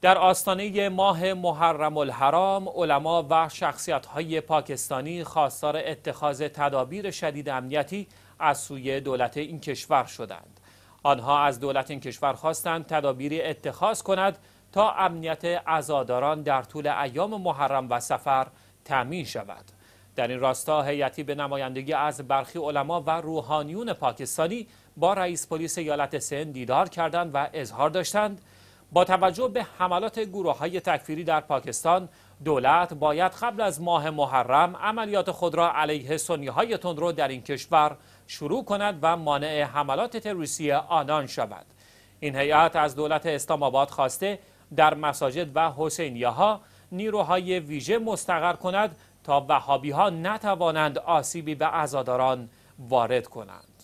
در آستانه ماه محرم الحرام علما و شخصیت های پاکستانی خواستار اتخاذ تدابیر شدید امنیتی از سوی دولت این کشور شدند آنها از دولت این کشور خواستند تدابیری اتخاذ کند تا امنیت عزاداران در طول ایام محرم و سفر تأمین شود در این راستا هیئتی به نمایندگی از برخی علما و روحانیون پاکستانی با رئیس پلیس ایالت سند دیدار کردند و اظهار داشتند با توجه به حملات گروه های تکفیری در پاکستان دولت باید قبل از ماه محرم عملیات خود را علیه سنی های تندرو در این کشور شروع کند و مانع حملات تروریستی آنان شود این هیئت از دولت اسلام آباد خواسته در مساجد و حسینیه ها نیروهای ویژه مستقر کند تا وهابی ها نتوانند آسیبی به عزاداران وارد کنند